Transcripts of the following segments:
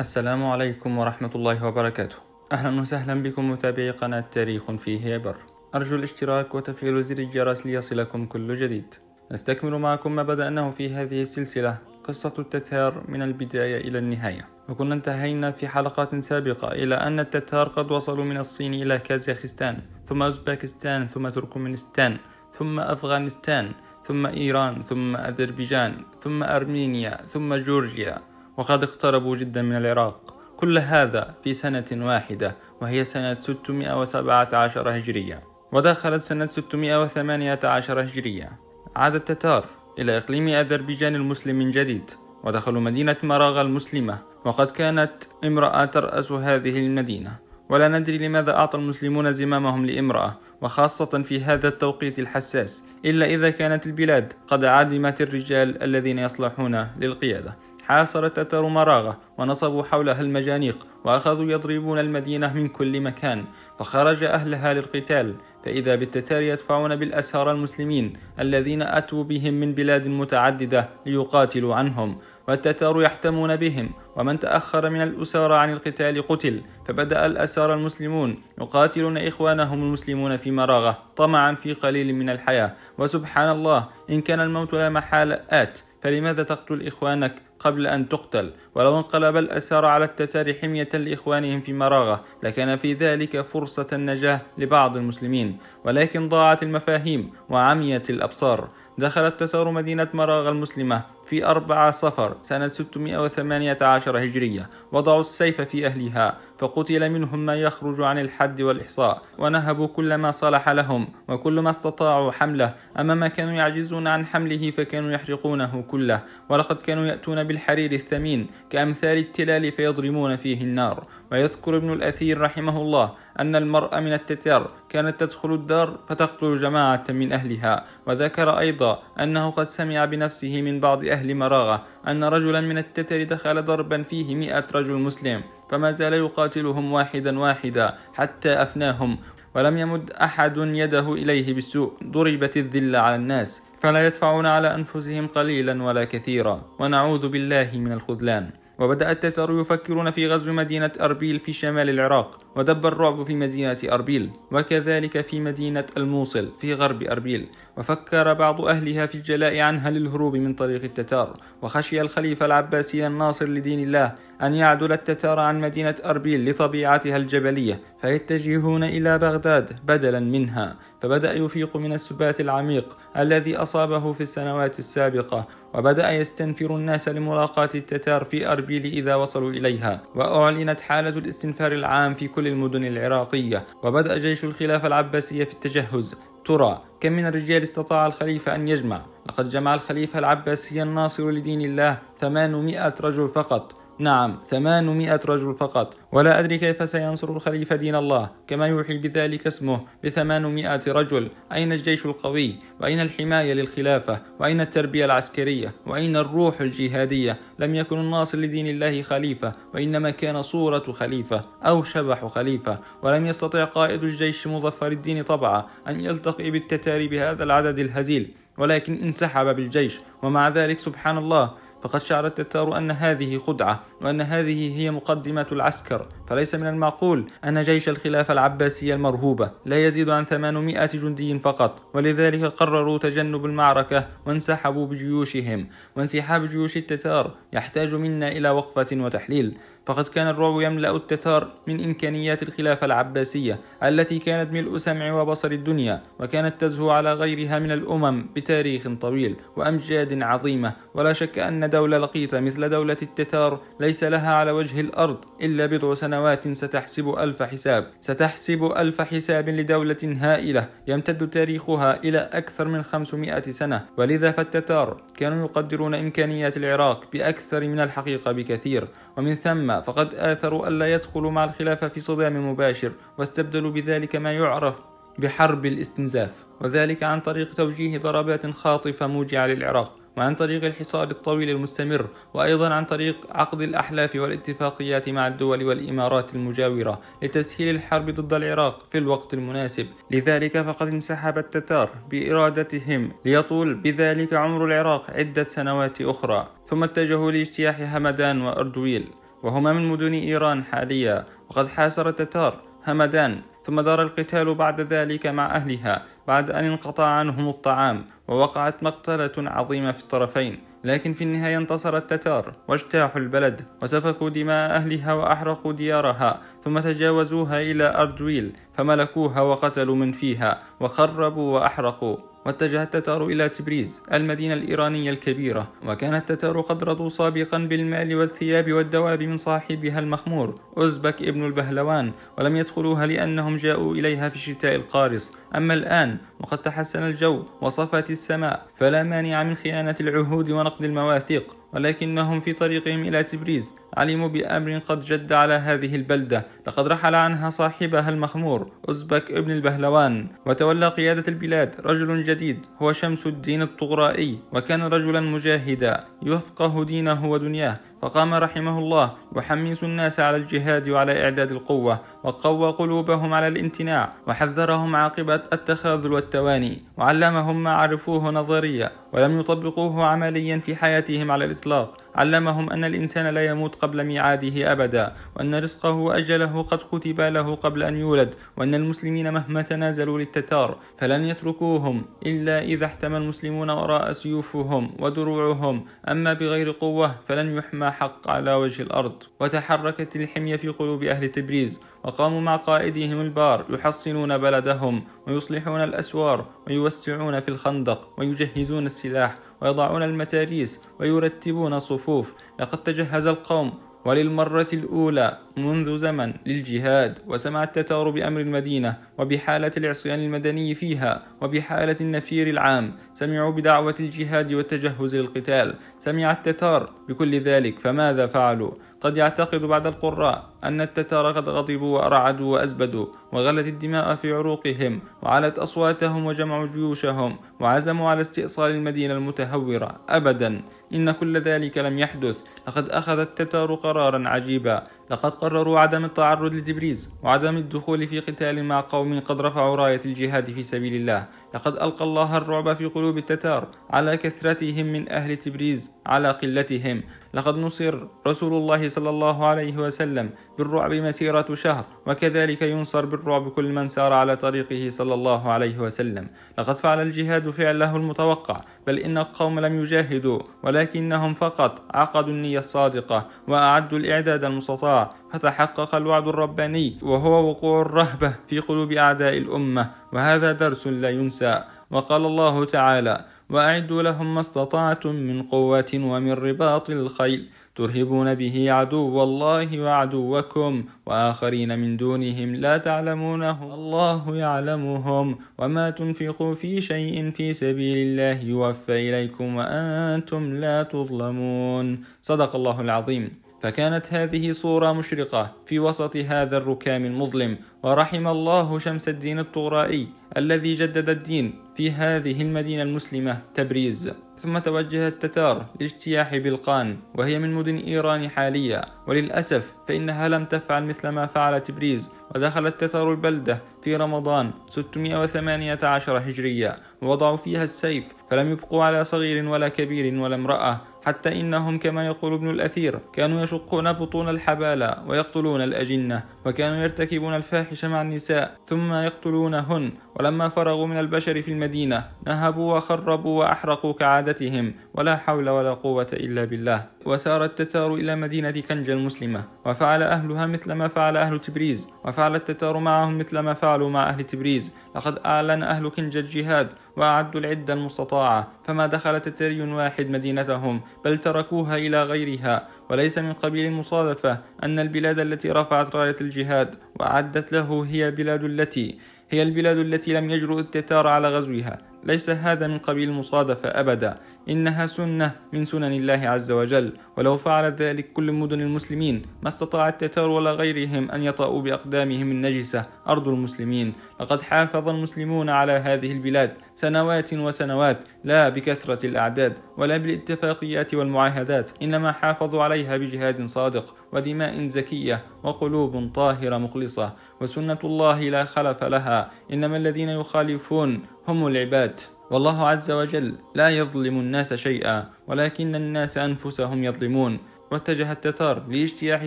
السلام عليكم ورحمة الله وبركاته أهلا وسهلا بكم متابعي قناة تاريخ في هيبر أرجو الاشتراك وتفعيل زر الجرس ليصلكم كل جديد نستكمل معكم ما بدأناه في هذه السلسلة قصة التتار من البداية إلى النهاية وكنا انتهينا في حلقات سابقة إلى أن التتار قد وصلوا من الصين إلى كازاخستان ثم أوزباكستان ثم تركمانستان ثم أفغانستان ثم إيران ثم أذربيجان ثم أرمينيا ثم جورجيا وقد اقتربوا جدا من العراق كل هذا في سنة واحدة وهي سنة 617 هجرية ودخلت سنة 618 هجرية عاد التتار إلى إقليم أذربيجان المسلم من جديد ودخلوا مدينة مراغة المسلمة وقد كانت امرأة ترأس هذه المدينة ولا ندري لماذا أعطى المسلمون زمامهم لامرأة وخاصة في هذا التوقيت الحساس إلا إذا كانت البلاد قد عدمت الرجال الذين يصلحون للقيادة حاصرت أتر مراغة ونصبوا حولها المجانيق وأخذوا يضربون المدينة من كل مكان فخرج أهلها للقتال فإذا بالتتار يدفعون بالأسهار المسلمين الذين أتوا بهم من بلاد متعددة ليقاتلوا عنهم والتتار يحتمون بهم ومن تأخر من الأسارى عن القتال قتل فبدأ الأسارى المسلمون يقاتلون إخوانهم المسلمون في مراغة طمعا في قليل من الحياة وسبحان الله إن كان الموت لا محالة آت فلماذا تقتل إخوانك قبل أن تقتل ولو انقلب الأسار على التتار حمية لإخوانهم في مراغة لكان في ذلك فرصة النجاة لبعض المسلمين ولكن ضاعت المفاهيم وعميت الأبصار دخل التتار مدينة مراغة المسلمة في أربعة صفر سنة 618 هجرية وضعوا السيف في أهلها فقتل منهم ما يخرج عن الحد والإحصاء ونهبوا كل ما صلح لهم وكل ما استطاعوا حمله أما ما كانوا يعجزون عن حمله فكانوا يحرقونه كله ولقد كانوا يأتون بالحرير الثمين كأمثال التلال فيضرمون فيه النار ويذكر ابن الأثير رحمه الله أن المرأة من التتار كانت تدخل الدار فتقتل جماعة من أهلها وذكر أيضا أنه قد سمع بنفسه من بعض أهل أهل مراغة أن رجلا من التتر دخل ضربا فيه مئة رجل مسلم فما زال يقاتلهم واحدا واحدا حتى أفناهم ولم يمد أحد يده إليه بالسوء ضربت الذلة على الناس فلا يدفعون على أنفسهم قليلا ولا كثيرا ونعوذ بالله من الخذلان وبدأ التتر يفكرون في غزو مدينة أربيل في شمال العراق ودب الرعب في مدينة أربيل وكذلك في مدينة الموصل في غرب أربيل وفكر بعض أهلها في الجلاء عنها للهروب من طريق التتار وخشي الخليفة العباسي الناصر لدين الله أن يعدل التتار عن مدينة أربيل لطبيعتها الجبلية فيتجهون إلى بغداد بدلا منها فبدأ يفيق من السبات العميق الذي أصابه في السنوات السابقة وبدأ يستنفر الناس لملاقاة التتار في أربيل إذا وصلوا إليها وأعلنت حالة الاستنفار العام في كل كل المدن العراقية وبدأ جيش الخلافة العباسية في التجهز ترى كم من الرجال استطاع الخليفة أن يجمع لقد جمع الخليفة العباسي الناصر لدين الله 800 رجل فقط نعم ثمانمائة رجل فقط ولا أدري كيف سينصر الخليفة دين الله كما يوحي بذلك اسمه بثمانمائة رجل أين الجيش القوي وأين الحماية للخلافة وأين التربية العسكرية وأين الروح الجهادية لم يكن الناصر لدين الله خليفة وإنما كان صورة خليفة أو شبح خليفة ولم يستطع قائد الجيش مظفر الدين طبعا أن يلتقي بالتتاري بهذا العدد الهزيل ولكن انسحب بالجيش ومع ذلك سبحان الله فقد شعر التتار أن هذه خدعة وأن هذه هي مقدمة العسكر فليس من المعقول أن جيش الخلافة العباسية المرهوبة لا يزيد عن 800 جندي فقط ولذلك قرروا تجنب المعركة وانسحبوا بجيوشهم وانسحاب جيوش التتار يحتاج منا إلى وقفة وتحليل فقد كان الرعب يملأ التتار من إمكانيات الخلافة العباسية التي كانت ملء سمع وبصر الدنيا وكانت تزهو على غيرها من الأمم بتاريخ طويل وأمجاد عظيمة ولا شك أن دولة لقيطة مثل دولة التتار ليس لها على وجه الأرض إلا بضع سنوات ستحسب ألف حساب ستحسب ألف حساب لدولة هائلة يمتد تاريخها إلى أكثر من 500 سنة ولذا فالتتار كانوا يقدرون إمكانيات العراق بأكثر من الحقيقة بكثير ومن ثم فقد آثروا ألا يدخلوا مع الخلافة في صدام مباشر واستبدلوا بذلك ما يعرف بحرب الاستنزاف وذلك عن طريق توجيه ضربات خاطفة موجعة للعراق وعن طريق الحصار الطويل المستمر وأيضا عن طريق عقد الأحلاف والاتفاقيات مع الدول والإمارات المجاورة لتسهيل الحرب ضد العراق في الوقت المناسب لذلك فقد انسحب التتار بإرادتهم ليطول بذلك عمر العراق عدة سنوات أخرى ثم اتجهوا لاجتياح همدان وأردويل وهما من مدن إيران حاليا وقد حاصر التتار همدان ثم دار القتال بعد ذلك مع أهلها بعد أن انقطع عنهم الطعام ووقعت مقتلة عظيمة في الطرفين لكن في النهاية انتصر التتار واجتاحوا البلد وسفكوا دماء أهلها وأحرقوا ديارها ثم تجاوزوها إلى أردويل فملكوها وقتلوا من فيها وخربوا وأحرقوا واتجه التتار إلى تبريز المدينة الإيرانية الكبيرة وكان التتار قد رضوا سابقا بالمال والثياب والدواب من صاحبها المخمور أوزبك ابن البهلوان ولم يدخلوها لأنهم جاءوا إليها في الشتاء القارص أما الآن وقد تحسن الجو وصفت السماء فلا مانع من خيانة العهود ونقد المواثيق ولكنهم في طريقهم إلى تبريز علموا بأمر قد جد على هذه البلدة لقد رحل عنها صاحبها المخمور أزبك ابن البهلوان وتولى قيادة البلاد رجل جديد هو شمس الدين الطغرائي وكان رجلا مجاهدا يفقه دينه ودنياه فقام رحمه الله يحمس الناس على الجهاد وعلى إعداد القوة وقوى قلوبهم على الامتناع وحذرهم عاقبة التخاذل والتواني وعلمهم ما عرفوه نظريا ولم يطبقوه عمليا في حياتهم على الإطلاق علمهم أن الإنسان لا يموت قبل ميعاده أبدا وأن رزقه وأجله قد كتب له قبل أن يولد وأن المسلمين مهما تنازلوا للتتار فلن يتركوهم إلا إذا احتمى المسلمون وراء سيوفهم ودروعهم أما بغير قوة فلن يحمى حق على وجه الأرض وتحركت الحمية في قلوب أهل تبريز وقاموا مع قائدهم البار يحصنون بلدهم ويصلحون الأسوار ويوسعون في الخندق ويجهزون السلاح ويضعون المتاريس ويرتبون صفوف لقد تجهز القوم وللمرة الأولى منذ زمن للجهاد وسمع التتار بأمر المدينة وبحالة العصيان المدني فيها وبحالة النفير العام سمعوا بدعوة الجهاد والتجهز للقتال سمع التتار بكل ذلك فماذا فعلوا؟ قد يعتقد بعض القراء أن التتار قد غضبوا وأرعدوا وأزبدوا وغلت الدماء في عروقهم وعلت أصواتهم وجمعوا جيوشهم وعزموا على استئصال المدينة المتهورة أبدا إن كل ذلك لم يحدث لقد أخذ التتار قرارا عجيبا لقد قرروا عدم التعرض لتبريز وعدم الدخول في قتال مع قوم قد رفعوا راية الجهاد في سبيل الله لقد ألقى الله الرعب في قلوب التتار على كثرتهم من أهل تبريز على قلتهم لقد نصر رسول الله صلى الله عليه وسلم بالرعب مسيرة شهر وكذلك ينصر بالرعب كل من سار على طريقه صلى الله عليه وسلم لقد فعل الجهاد فعله المتوقع بل إن القوم لم يجاهدوا ولكنهم فقط عقدوا النية الصادقة وأعدوا الإعداد المستطاع فتحقق الوعد الرباني وهو وقوع الرهبة في قلوب أعداء الأمة وهذا درس لا ينسى وقال الله تعالى وأعدوا لهم ما استطعتم من قوة ومن رباط الخيل ترهبون به عدو الله وعدوكم وآخرين من دونهم لا تعلمونهم الله يعلمهم وما تنفقوا في شيء في سبيل الله يوفى إليكم وأنتم لا تظلمون صدق الله العظيم فكانت هذه صورة مشرقة في وسط هذا الركام المظلم ورحم الله شمس الدين الطغرائي الذي جدد الدين في هذه المدينة المسلمة تبريز ثم توجه التتار لاجتياح بلقان وهي من مدن إيران حاليا وللأسف فإنها لم تفعل مثل ما فعل تبريز ودخل التتار البلدة في رمضان 618 هجرية ووضعوا فيها السيف فلم يبقوا على صغير ولا كبير ولا امرأة حتى إنهم كما يقول ابن الأثير كانوا يشقون بطون الحبالة ويقتلون الأجنة وكانوا يرتكبون الفاحش مع النساء ثم يقتلونهن ولما فرغوا من البشر في المدينة نهبوا وخربوا وأحرقوا كعادتهم ولا حول ولا قوة إلا بالله وسار التتار إلى مدينة كنج المسلمة وفعل أهلها مثل ما فعل أهل تبريز وفعل التتار معهم مثل ما فعلوا مع أهل تبريز لقد أعلن أهل كنج الجهاد وأعدوا العدة المستطاعة فما دخلت تتري واحد مدينتهم بل تركوها إلى غيرها وليس من قبيل المصادفة أن البلاد التي رفعت راية الجهاد وأعدت له هي بلاد التي هي البلاد التي لم يجرؤ التتار على غزوها ليس هذا من قبيل المصادفة أبدا إنها سنة من سنن الله عز وجل ولو فعل ذلك كل مدن المسلمين ما استطاع التتار ولا غيرهم أن يطأوا بأقدامهم النجسة أرض المسلمين لقد حافظ المسلمون على هذه البلاد سنوات وسنوات لا بكثرة الأعداد ولا بالاتفاقيات والمعاهدات إنما حافظوا عليها بجهاد صادق ودماء زكية وقلوب طاهرة مخلصة وسنة الله لا خلف لها إنما الذين يخالفون هم العباد والله عز وجل لا يظلم الناس شيئا ولكن الناس أنفسهم يظلمون واتجه التتار لاجتياح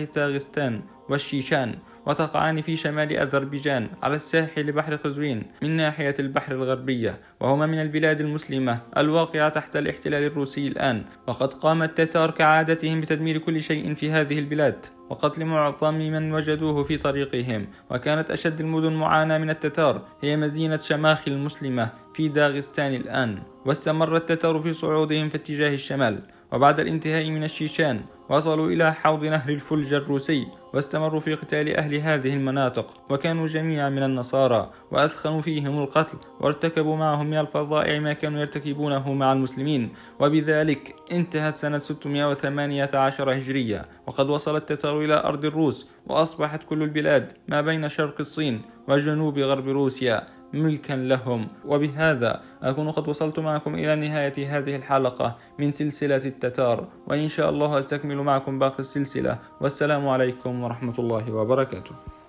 تاغستان والشيشان وتقعان في شمال أذربيجان على الساحل بحر قزوين من ناحية البحر الغربية وهما من البلاد المسلمة الواقعة تحت الاحتلال الروسي الآن وقد قام التتار كعادتهم بتدمير كل شيء في هذه البلاد وقتل معظم من وجدوه في طريقهم وكانت أشد المدن معاناة من التتار هي مدينة شماخ المسلمة في داغستان الآن واستمر التتار في صعودهم في اتجاه الشمال وبعد الانتهاء من الشيشان وصلوا إلى حوض نهر الفلج الروسي واستمروا في قتال أهل هذه المناطق وكانوا جميعا من النصارى وأثخنوا فيهم القتل وارتكبوا معهم من الفظائع ما كانوا يرتكبونه مع المسلمين وبذلك انتهت سنة 618 هجرية وقد وصل التتار إلى أرض الروس وأصبحت كل البلاد ما بين شرق الصين وجنوب غرب روسيا ملكا لهم وبهذا أكون قد وصلت معكم إلى نهاية هذه الحلقة من سلسلة التتار وإن شاء الله أستكمل معكم باقي السلسلة والسلام عليكم ورحمة الله وبركاته